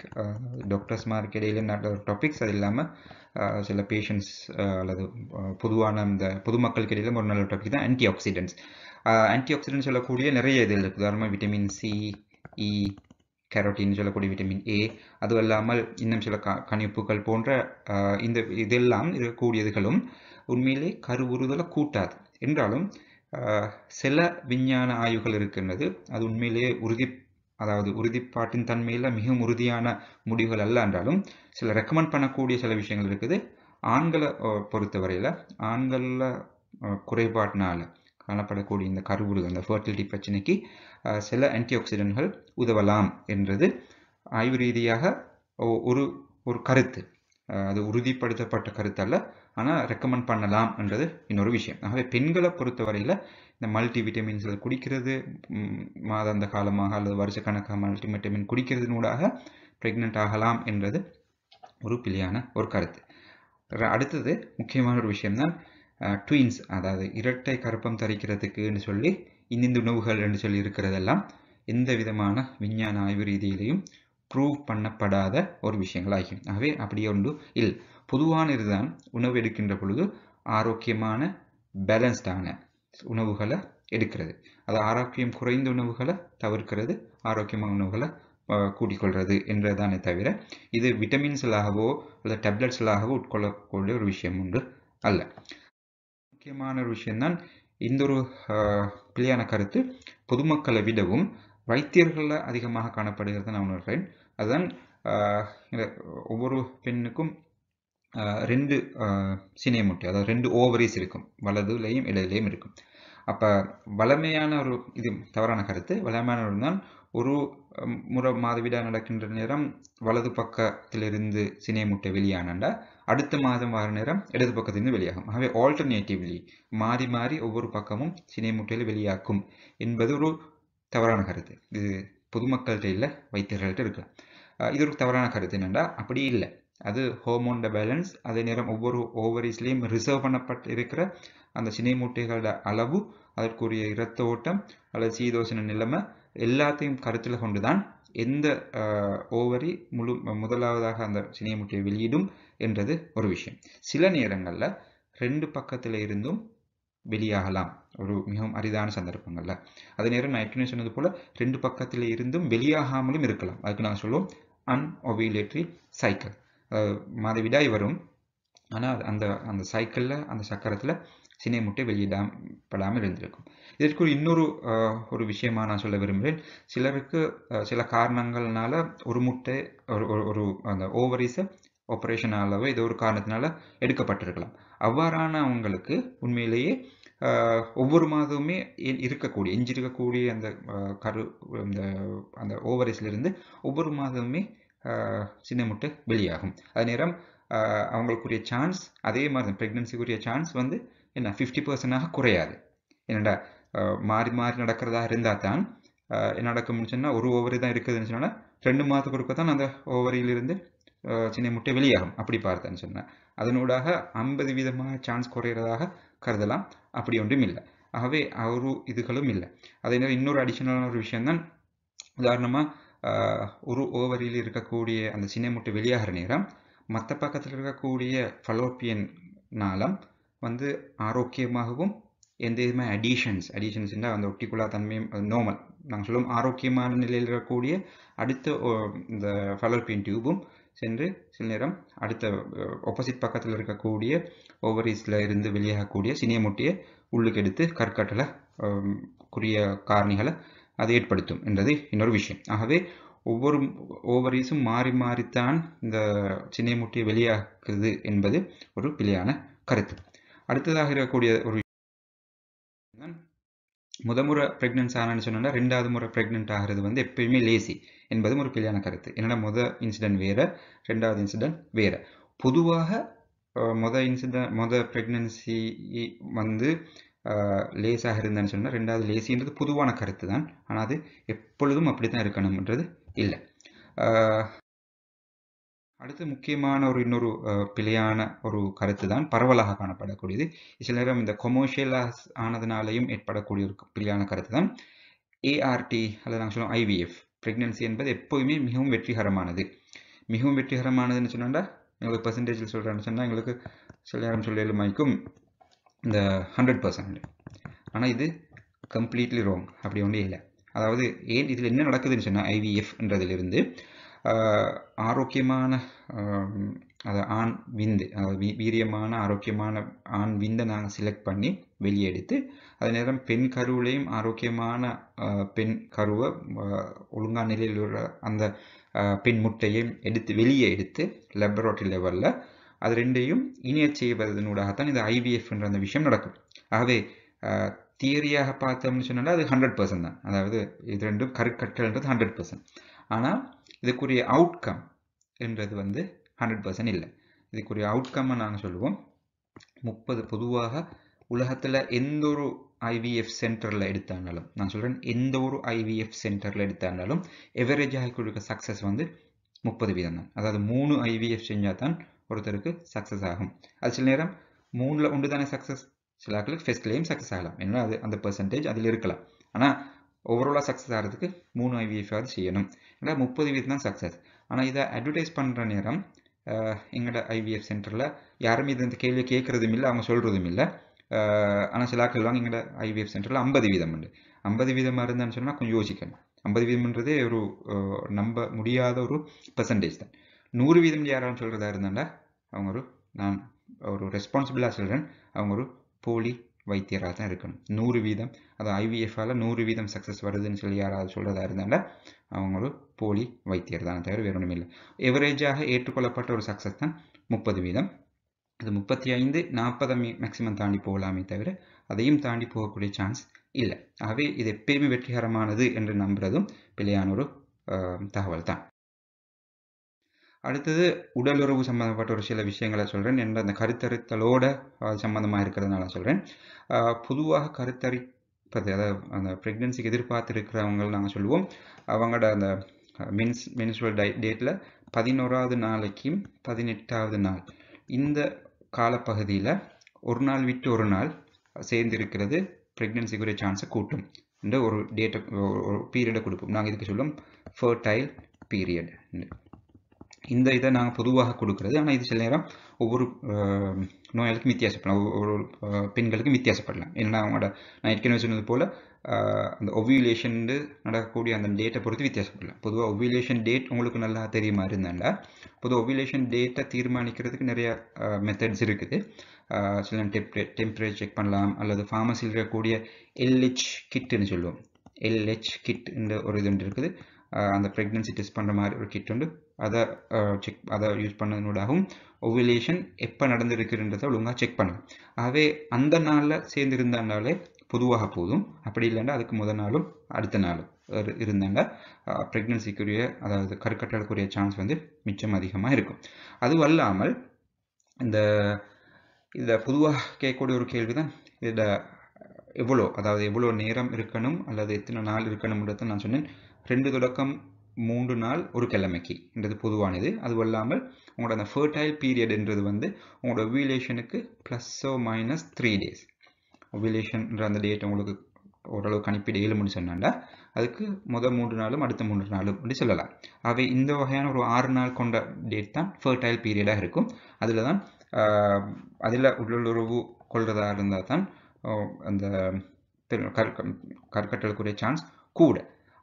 டாக்டர்ஸ்மாருக்கு இடையில நல்ல ஒரு டாபிக்ஸ் அது இல்லாமல் சில பேஷண்ட்ஸ் அல்லது பொதுவான இந்த பொதுமக்களுக்கு இடையில ஒரு நல்ல டாபிக் தான் ஆன்டி ஆக்சிடென்ட்ஸ் ஆன்டி ஆக்சிடென்ட் சொல்லக்கூடிய நிறைய இது இருக்குது உதாரணமாக vitamin C E e, carotene சொல்லக்கூடிய விட்டமின் ஏ அதுவும் இல்லாமல் இன்னும் சில க கணிப்புகள் போன்ற இந்த இதெல்லாம் இருக்கக்கூடியதுகளும் உண்மையிலே கருவுறுதலை கூட்டாது என்றாலும் சில விஞ்ஞான ஆய்வுகள் இருக்கின்றது அது உண்மையிலேயே உறுதி அதாவது உறுதிப்பாட்டின் தன்மையில் மிகவும் உறுதியான முடிவுகள் அல்ல என்றாலும் சில ரெக்கமெண்ட் பண்ணக்கூடிய சில விஷயங்கள் இருக்குது ஆண்களை பொறுத்தவரையில் ஆண்களில் குறைபாட்டினால் காணப்படக்கூடிய இந்த கருவுறுதல் அந்த ஃபர்டிலிட்டி பிரச்சனைக்கு சில ஆன்டிஆக்சிடென்ட்கள் உதவலாம் என்றது ஆய்வு ரீதியாக ஒரு ஒரு கருத்து அது உறுதிப்படுத்தப்பட்ட கருத்து அல்ல ஆனால் ரெக்கமெண்ட் பண்ணலாம் என்றது இன்னொரு விஷயம் ஆகவே பெண்களை பொறுத்தவரையில் இந்த மல்டி விட்டமின்ஸ்கள் குடிக்கிறது மாதாந்த காலமாக அல்லது வருஷக்கணக்காக மல்டி விட்டமின் குடிக்கிறதுனூடாக ப்ரெக்னென்ட் ஆகலாம் என்றது ஒரு பிள்ளையான ஒரு கருத்து அடுத்தது முக்கியமான ஒரு விஷயம்தான் ட்வீன்ஸ் அதாவது இரட்டை கருப்பம் தரிக்கிறதுக்குன்னு சொல்லி இந்திந்த உணவுகள் என்று சொல்லி இருக்கிறதெல்லாம் எந்த விதமான விஞ்ஞான ஆய்வு ரீதியிலையும் ப்ரூவ் பண்ணப்படாத ஒரு விஷயங்கள் விஷயங்களாகும் ஆகவே அப்படியே ஒன்று இல்லை பொதுவான இதுதான் உணவு எடுக்கின்ற பொழுது ஆரோக்கியமான பேலன்ஸ்டான உணவுகளை எடுக்கிறது அது ஆரோக்கியம் குறைந்த உணவுகளை தவிர்க்கிறது ஆரோக்கியமான உணவுகளை கூட்டிக்கொள்வது என்றதானே தவிர இது விட்டமின்ஸ்களாகவோ அல்லது டேப்லெட்ஸ்களாகவோ உட்கொள்ளக்கூடிய ஒரு விஷயம் ஒன்று அல்ல முக்கியமான ஒரு விஷயம்தான் இந்த ஒரு பிள்ளையான கருத்து பொதுமக்களை விடவும் வைத்தியர்களில் அதிகமாக காணப்படுகிறது நான் உணர்கிறேன் அதுதான் ஒவ்வொரு பெண்ணுக்கும் ரெண்டு சினை முட்டை அதாவது ரெண்டு ஓவரிஸ் இருக்கும் வலதுலையும் இடதுலேயும் இருக்கும் அப்போ வளமையான ஒரு இது தவறான கருத்து வளமையான ஒரு தான் ஒரு முறை மாதவிடா நடக்கின்ற நேரம் வலது பக்கத்திலிருந்து சினை முட்டை வெளியானண்டா அடுத்த மாதம் வர நேரம் இடது பக்கத்திலிருந்து வெளியாகும் ஆகவே ஆல்டர்னேட்டிவ்லி மாறி மாறி ஒவ்வொரு பக்கமும் சினை முட்டையில் வெளியாக்கும் என்பது ஒரு தவறான கருத்து இது பொதுமக்கள்கிட்ட இல்லை வைத்தியர்கள்ட்ட இருக்கலாம் இது ஒரு தவறான கருத்து என்னென்னா அப்படி இல்லை அது ஹோமோன்ட பேலன்ஸ் அதே நேரம் ஒவ்வொரு ஓவரிஸ்லேயும் ரிசர்வ் பண்ணப்பட்டு இருக்கிற அந்த சினை மூட்டைகளோட அளவு அதற்குரிய இரத்த ஓட்டம் அல்லது சீதோசன நிலைமை எல்லாத்தையும் கருத்தில் கொண்டுதான் எந்த ஓவரி முழு முதலாவதாக அந்த சினை மூட்டையை வெளியிடும் என்றது ஒரு விஷயம் சில நேரங்களில் ரெண்டு பக்கத்தில் இருந்தும் வெளியாகலாம் ஒரு மிகவும் அரிதான சந்தர்ப்பங்களில் அதே நேரம் நான் எப்படி சொன்னது போல் ரெண்டு பக்கத்தில் இருந்தும் வெளியாகாமலும் இருக்கலாம் அதுக்கு நான் சொல்லுவோம் அன்ஒவிலேட்ரி சைக்கிள் விடாய் வரும் ஆனால் அந்த அந்த சைக்கிளில் அந்த சக்கரத்தில் சினை முட்டை வெளியிடாம படாமல் இருந்திருக்கும் இதற்கு ஒரு இன்னொரு ஒரு விஷயமா நான் சொல்ல விரும்புகிறேன் சிலருக்கு சில காரணங்கள்னால ஒரு முட்டை ஒரு ஒரு அந்த ஓவரிஸை ஆப்ரேஷன் அளவு இது ஒரு காரணத்தினால எடுக்கப்பட்டிருக்கலாம் அவ்வாறானவங்களுக்கு உண்மையிலேயே ஒவ்வொரு மாதமுமே இருக்கக்கூடிய எஞ்சிருக்கக்கூடிய அந்த கரு அந்த அந்த ஓவரிஸ்லேருந்து ஒவ்வொரு மாதமுமே சின்ன முட்டை வெளியாகும் அது நேரம் அவங்களுக்குரிய சான்ஸ் அதே மாதிரி தான் ப்ரெக்னென்சிக்குரிய சான்ஸ் வந்து என்ன ஃபிஃப்டி பர்சன்டாக குறையாது என்னடா மாறி மாறி நடக்கிறதா இருந்தால் தான் என்ன நடக்கும்னு சொன்னால் ஒரு ஓவரி தான் இருக்குதுன்னு சொன்னால் ரெண்டு மாதத்துக்கு தான் அந்த ஓவரியிலிருந்து சின்ன முட்டை வெளியாகும் அப்படி பார்த்தேன்னு சொன்னேன் அதனூடாக ஐம்பது விதமாக சான்ஸ் குறையிறதாக கருதலாம் அப்படி ஒன்றும் இல்லை ஆகவே அவரு இதுகளும் இல்லை அதே நேரம் இன்னொரு அடிஷனலான ஒரு விஷயம்தான் உதாரணமாக உரு ஓவரியில் இருக்கக்கூடிய அந்த சினைமுட்டு வெளியாகிற நேரம் மற்ற பக்கத்தில் இருக்கக்கூடிய ஃபலோப்பியன் நாளம் வந்து ஆரோக்கியமாகவும் எந்த இதுமே அடிஷன்ஸ் அடிஷன்ஸ்னால் அந்த ஒட்டிக்குள்ளா தன்மையும் நோமல் நாங்கள் சொல்லும் ஆரோக்கியமான நிலையில் இருக்கக்கூடிய அடுத்த இந்த ஃபலோப்பியன் டியூபும் சென்று சில நேரம் அடுத்த ஆப்போசிட் பக்கத்தில் இருக்கக்கூடிய ஓவரீஸில் இருந்து வெளியாகக்கூடிய சினிய முட்டியை உள்ளுக்கு எடுத்து கற்கட்டில் குறிய காரணிகளை அதை ஏற்படுத்தும் என்றது இன்னொரு விஷயம் ஆகவே ஒவ்வொரு ஓவரீஸும் மாறி மாறித்தான் இந்த சின்ன முட்டியை வெளியாக்குது என்பது ஒரு பிழையான கருத்து அடுத்ததாக இருக்கக்கூடிய ஒரு முத முறை ப்ரெக்னென்ஸ் ஆனான்னு சொன்னால் ரெண்டாவது முறை பிரெக்னென்ட் ஆகிறது வந்து எப்பயுமே லேசி என்பதும் ஒரு பிழையான கருத்து என்னென்னா முத இன்சிடென்ட் வேற ரெண்டாவது இன்சிடென்ட் வேற பொதுவாக மொதல் இன்சிடென்ட் மொதல் ப்ரெக்னென்சி வந்து லேசாக இருந்தேன்னு சொன்னால் ரெண்டாவது லேசின்றது பொதுவான கருத்து தான் ஆனால் அது எப்பொழுதும் அப்படி தான் இருக்கணும்ன்றது இல்லை அடுத்து முக்கியமான ஒரு இன்னொரு பிழையான ஒரு கருத்து தான் பரவலாக காணப்படக்கூடியது சில நேரம் இந்த கொமர்ஷியலாக ஆனதுனாலையும் ஏற்படக்கூடிய ஒரு பிழையான கருத்து தான் ஏஆர்டி அல்லது நாங்கள் சொல்லுவோம் ஐவிஎஃப் ப்ரெக்னென்சி என்பது எப்போயுமே மிகவும் வெற்றிகரமானது மிகவும் வெற்றிகரமானதுன்னு சொன்னால் எங்களுக்கு பர்சன்டேஜில் சொல்கிறாங்கன்னு சொன்னால் எங்களுக்கு சில நேரம் சொல்லியலுமாய்க்கும் இந்த ஹண்ட்ரட் பர்சன்ட் ஆனால் இது கம்ப்ளீட்லி ராங் அப்படி ஒன்றும் இல்லை அதாவது ஏன் இதில் என்ன நடக்குதுன்னு சொன்னால் ஐவிஎஃப்ன்றதுலேருந்து ஆரோக்கியமான அதை ஆண் விந்து அதாவது வீ வீரியமான ஆரோக்கியமான ஆண் விந்தை நாங்கள் செலக்ட் பண்ணி வெளியே எடுத்து அதே நேரம் பெண் கருவிலையும் ஆரோக்கியமான பெண் கருவை ஒழுங்கா நிலையில் உள்ள அந்த பெண் முட்டையும் எடுத்து வெளியே எடுத்து லெபரட்டரி லெவலில் அது ரெண்டையும் இணையச் செய்வதனூடாகத்தான் இந்த ஐவிஎஃப்ன்ற அந்த விஷயம் நடக்கும் ஆகவே தியரியாக பார்த்தோம்னு சொன்னால் அது ஹண்ட்ரட் பர்சன்ட் தான் அதாவது இது ரெண்டும் கருக்கட்டல்ன்றது ஹண்ட்ரட் பர்சன்ட் ஆனால் இதுக்குரிய அவுட்கம் என்றது வந்து ஹண்ட்ரட் பர்சன்ட் இல்லை இதுக்குரிய அவுட்கம்மை நாங்கள் சொல்லுவோம் முப்பது பொதுவாக உலகத்தில் எந்த ஒரு ஐவிஎஃப் சென்டரில் எடுத்தாண்டாலும் நான் சொல்கிறேன் எந்த ஒரு ஐவிஎஃப் சென்டரில் எடுத்தாலும் எவரேஜ் ஆகி கொடுக்க சக்ஸஸ் வந்து முப்பது வீதம் தான் அதாவது மூணு ஐவிஎஃப் செஞ்சால் தான் ஒருத்தருக்கு சக்ஸஸ் ஆகும் அது சில நேரம் மூணில் ஒன்று தானே சக்ஸஸ் சில ஆக்களுக்கு ஃபெஸ்ட்லேயும் சக்ஸஸ் ஆகலாம் ஏன்னா அது அந்த பர்சன்டேஜ் அதில் இருக்கலாம் ஆனால் ஓவராலாக சக்ஸஸ் ஆகிறதுக்கு மூணு ஐவிஎஃபாவது செய்யணும் இல்லை முப்பது வீதம் தான் சக்ஸஸ் ஆனால் இதை அட்வர்டைஸ் பண்ணுற நேரம் எங்களோட ஐவிஎஃப் சென்டரில் யாருமே இது இந்த கேள்வியை கேட்குறதும் இல்லை அவங்க சொல்கிறதும் இல்லை ஆனால் சில ஆக்கள் வாங்க எங்களோட ஐவிஎஃப் சென்டரில் ஐம்பது வீதம் உண்டு ஐம்பது வீதமாக இருந்தான்னு சொன்னால் கொஞ்சம் யோசிக்கணும் ஐம்பது வீதம்ன்றதே ஒரு நம்ப முடியாத ஒரு பர்சன்டேஜ் தான் நூறு வீதம் யாராலும் சொல்கிறதா இருந்தால அவங்க ஒரு நான் ஒரு ரெஸ்பான்சிபிளாக சொல்கிறேன் அவங்க ஒரு போலி வைத்தியராக தான் இருக்கணும் நூறு வீதம் அது ஐவிஎஃப்ஆல் நூறு வீதம் சக்ஸஸ் வருதுன்னு சொல்லி யாராவது சொல்கிறதா இருந்தால அவங்க ஒரு போலி வைத்தியர் தான் தவிர வேறு ஒன்றும் இல்லை எவரேஜாக ஏற்றுக்கொள்ளப்பட்ட ஒரு சக்ஸஸ் தான் முப்பது வீதம் அது முப்பத்தி ஐந்து நாற்பதை மேக்சிமம் தாண்டி போகலாமே தவிர அதையும் தாண்டி போகக்கூடிய சான்ஸ் இல்லை ஆகவே இது எப்பயுமே வெற்றிகரமானது என்று நம்புறதும் பிள்ளையான ஒரு தகவல் தான் அடுத்தது உடல் உறவு சம்மந்தப்பட்ட ஒரு சில விஷயங்களை சொல்கிறேன் என்ற அந்த கருத்தரித்தலோட சம்மந்தமாக இருக்கிறதுனால சொல்கிறேன் பொதுவாக கருத்தரிப்பது அதாவது அந்த ப்ரெக்னென்சிக்கு எதிர்பார்த்துருக்கிறவங்க நாங்கள் சொல்லுவோம் அவங்களோட அந்த மென்ஸ் மென்சுவல் டை டேட்டில் பதினோராவது நாளைக்கும் பதினெட்டாவது நாள் இந்த காலப்பகுதியில் ஒரு நாள் விட்டு ஒரு நாள் சேர்ந்திருக்கிறது ப்ரெக்னென்சிக்குரிய சான்ஸை கூட்டும் என்ற ஒரு டேட்டை ஒரு பீரியடை கொடுப்போம் நாங்கள் இதுக்கு சொல்லுவோம் ஃபர்டைல் பீரியட் இந்த இதை நாங்கள் பொதுவாக கொடுக்குறது ஆனால் இது சில நேரம் ஒவ்வொரு நோயாளிக்கும் வித்தியாசப்படலாம் ஒவ்வொரு பெண்களுக்கும் வித்தியாசப்படலாம் ஏன்னா அவங்களோட நான் ஏற்கனவே சொன்னது போல் அந்த ஒவ்யூலேஷன் நடக்கக்கூடிய அந்த டேட்டை பொறுத்து வித்தியாசப்படலாம் பொதுவாக ஒவ்யூலேஷன் டேட் உங்களுக்கு நல்லா தெரியுமா இருந்தால பொதுவாக ஒவ்யூலேஷன் டேட்டை தீர்மானிக்கிறதுக்கு நிறைய மெத்தட்ஸ் இருக்குது சில டெம்பரே டெம்பரேச்சர் செக் பண்ணலாம் அல்லது ஃபார்மசியில் இருக்கக்கூடிய எல்ஹெச் கிட்டுன்னு சொல்லுவோம் எல்ஹெச் கிட் ஒரு இது இருக்குது அந்த ப்ரெக்னென்சி டெஸ்ட் பண்ணுற மாதிரி ஒரு கிட் உண்டு அதை செக் அதை யூஸ் பண்ணதனூடாகவும் ஒவிலேஷன் எப்போ நடந்திருக்குன்றதை ஒழுங்காக செக் பண்ணும் ஆகவே அந்த நாளில் சேர்ந்துருந்தாண்டாலே பொதுவாக போதும் அப்படி இல்லைன்னா அதுக்கு முதல் நாளும் அடுத்த நாளும் இருந்தாங்க ப்ரெக்னன்சிக்குரிய அதாவது கருக்கட்டலுக்குரிய சான்ஸ் வந்து மிச்சம் அதிகமாக இருக்கும் அது அல்லாமல் இந்த இதை பொதுவாக கேட்கக்கூடிய ஒரு கேள்வி தான் இதில் எவ்வளோ அதாவது எவ்வளோ நேரம் இருக்கணும் அல்லது எத்தனை நாள் இருக்கணும்ன்றத நான் சொன்னேன் ரெண்டு தொடக்கம் மூன்று நாள் ஒரு கிழமைக்குன்றது பொதுவானது அதுவும் இல்லாமல் உங்களோட அந்த ஃபர்டைல் பீரியடுன்றது வந்து உங்களோட ப்ளஸ் ப்ளஸ்ஸோ மைனஸ் த்ரீ டேஸ் ஒவியூலேஷன்ற அந்த டேட் உங்களுக்கு ஓரளவு கணிப்பீடு மணி சொன்னாண்டா அதுக்கு முதல் மூன்று நாளும் அடுத்த மூன்று நாளும் அப்படி சொல்லலாம் அவை இந்த வகையான ஒரு ஆறு நாள் கொண்ட டேட் தான் ஃபர்டைல் பீரியடாக இருக்கும் அதில் தான் அதில் உள்ளுறவு கொள்றதாக இருந்தால் தான் அந்த கற்கட்டலுக்குரிய சான்ஸ் கூட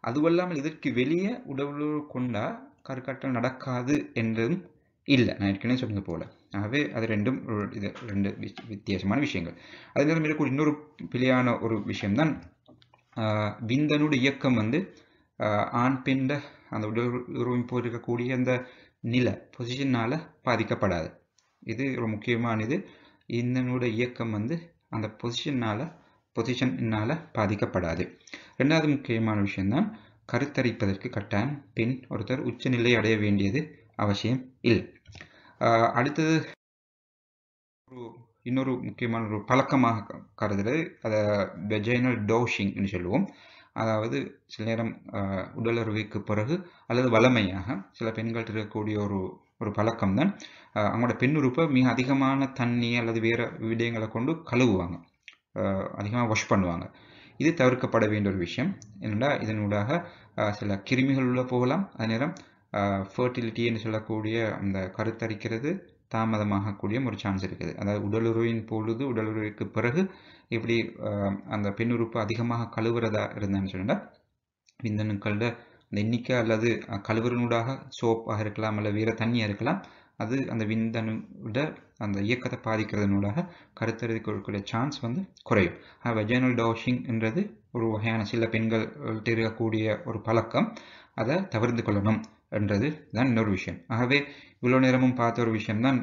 அதுவல்லாமல் இதற்கு வெளியே உடவுளவு கொண்டா கருக்காட்டல் நடக்காது என்றும் இல்லை நான் ஏற்கனவே சொன்னது போல் ஆகவே அது ரெண்டும் இது ரெண்டு வித்தியாசமான விஷயங்கள் அதே நேரம் இருக்கக்கூடிய இன்னொரு பிழையான ஒரு விஷயம்தான் விந்தனோட இயக்கம் வந்து ஆண் பெண்ட அந்த உடல் உருவம் இருக்கக்கூடிய அந்த நில பொசிஷனால் பாதிக்கப்படாது இது ஒரு முக்கியமானது இந்தனோட இயக்கம் வந்து அந்த பொசிஷனால் பொசிஷன்னால் பாதிக்கப்படாது ரெண்டாவது முக்கியமான விஷயம்தான் கருத்தரிப்பதற்கு கட்டாயம் பெண் ஒருத்தர் உச்சநிலை அடைய வேண்டியது அவசியம் இல்லை அடுத்தது ஒரு இன்னொரு முக்கியமான ஒரு பழக்கமாக கருதுறது அதை வெஜைனல் டோஷிங்னு சொல்லுவோம் அதாவது சில நேரம் உடலுறவுக்கு பிறகு அல்லது வளமையாக சில பெண்கள் இருக்கக்கூடிய ஒரு ஒரு பழக்கம் தான் அவங்களோட பெண் உறுப்பை மிக அதிகமான தண்ணி அல்லது வேறு விடயங்களை கொண்டு கழுவுவாங்க அதிகமாக வாஷ் பண்ணுவாங்க இது தவிர்க்கப்பட வேண்டிய ஒரு விஷயம் என்னென்னா இதனூடாக சில கிருமிகள் உள்ள போகலாம் அதே நேரம் ஃபர்டிலிட்டி என்று சொல்லக்கூடிய அந்த கருத்தரிக்கிறது தாமதமாகக்கூடிய ஒரு சான்ஸ் இருக்குது அதாவது உடலுறவின் பொழுது உடலுறவுக்கு பிறகு இப்படி அந்த பெண் உறுப்பு அதிகமாக கழுவுறதா இருந்தேன்னு சொன்னால் விந்தணுக்களோட அந்த எண்ணிக்கை அல்லது கழுவுறனூடாக சோப்பாக இருக்கலாம் அல்ல வேற தண்ணியாக இருக்கலாம் அது அந்த விட அந்த இயக்கத்தை பாதிக்கிறதுனூடாக கருத்தறி சான்ஸ் வந்து குறையும் டோஷிங் டோஷிங்ன்றது ஒரு வகையான சில பெண்கள் இருக்கக்கூடிய ஒரு பழக்கம் அதை தவிர்த்து கொள்ளணும் என்றது தான் இன்னொரு விஷயம் ஆகவே இவ்வளோ நேரமும் பார்த்த ஒரு விஷயம்தான்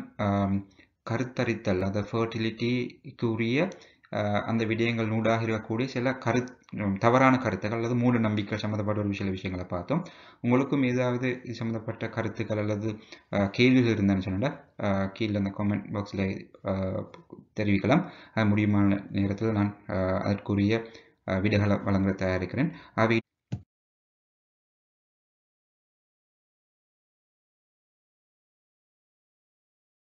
கருத்தரித்தல் அதை ஃபர்டிலிட்டிக்குரிய அந்த விடயங்கள் நூடாக இருக்கக்கூடிய சில கரு தவறான கருத்துக்கள் அல்லது மூட நம்பிக்கை சம்மந்தப்பட்ட ஒரு சில விஷயங்களை பார்த்தோம் உங்களுக்கும் ஏதாவது இது சம்மந்தப்பட்ட கருத்துக்கள் அல்லது கேள்விகள் இருந்தேன்னு சொன்னால் கீழே அந்த கமெண்ட் பாக்ஸில் தெரிவிக்கலாம் அது முடியுமான நேரத்தில் நான் அதற்குரிய விடைகளை வழங்குற தயாரிக்கிறேன் அவை